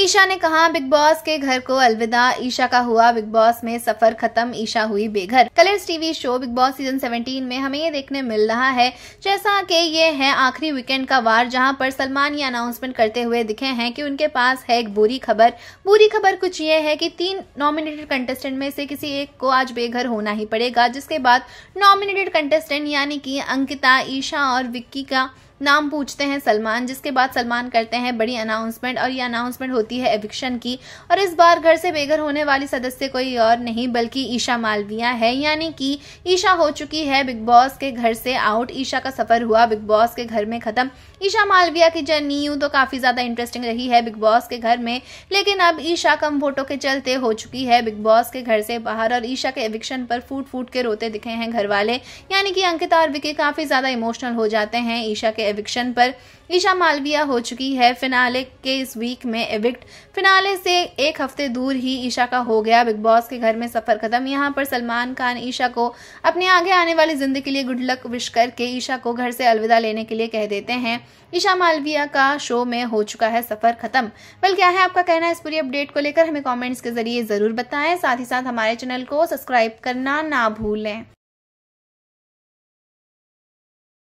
ईशा ने कहा big boss के घर को अलविदा ईशा का हुआ बिग बॉस में सफर खत्म ईशा हुई बेघर Colors TV show Bigg Boss season 17 में हमें ये देखने मिल रहा है जैसा कि ये है आखिरी वीकेंड का वार जहां पर सलमान ये अनाउंसमेंट करते हुए दिखे हैं कि उनके पास है एक बुरी खबर बुरी खबर कुछ ये है कि तीन नॉमिनेटेड कंटेस्टेंट में से किसी एक को आज बेघर होना ही पड़ेगा जिसके बाद नॉमिनेटेड कंटेस्टेंट यानी की अंकिता ईशा और विक्की का नाम पूछते हैं सलमान जिसके बाद सलमान करते हैं बड़ी अनाउंसमेंट और ये अनाउंसमेंट होती है एविक्शन की और इस बार घर से बेघर होने वाली सदस्य कोई और नहीं बल्कि ईशा मालविया है यानी कि ईशा हो चुकी है बिग बॉस के घर से आउट ईशा का सफर हुआ बिग बॉस के घर में खत्म ईशा मालविया की जर्नी यूं तो काफी ज्यादा इंटरेस्टिंग रही है बिग बॉस के घर में लेकिन अब ईशा कम वोटों के चलते हो चुकी है बिग बॉस के घर से बाहर और ईशा के एविक्शन पर फूट फूट के रोते दिखे हैं घर वाले यानी कि अंकिता और विकी काफी ज्यादा इमोशनल हो जाते हैं ईशा के एविक्शन पर ईशा मालविया हो चुकी है फिनाले के इस वीक में एविक्ट फिनाले से एक हफ्ते दूर ही ईशा का हो गया बिग बॉस के घर में सफर खत्म यहाँ पर सलमान खान ईशा को अपने आगे आने वाली जिंदगी के लिए गुड लक विश करके ईशा को घर से अलविदा लेने के लिए कह देते हैं ईशा मालविया का शो में हो चुका है सफर खत्म वेल क्या है आपका कहना इस पूरी अपडेट को लेकर हमें कॉमेंट्स के जरिए जरूर बताएं साथ ही साथ हमारे चैनल को सब्सक्राइब करना ना भूलें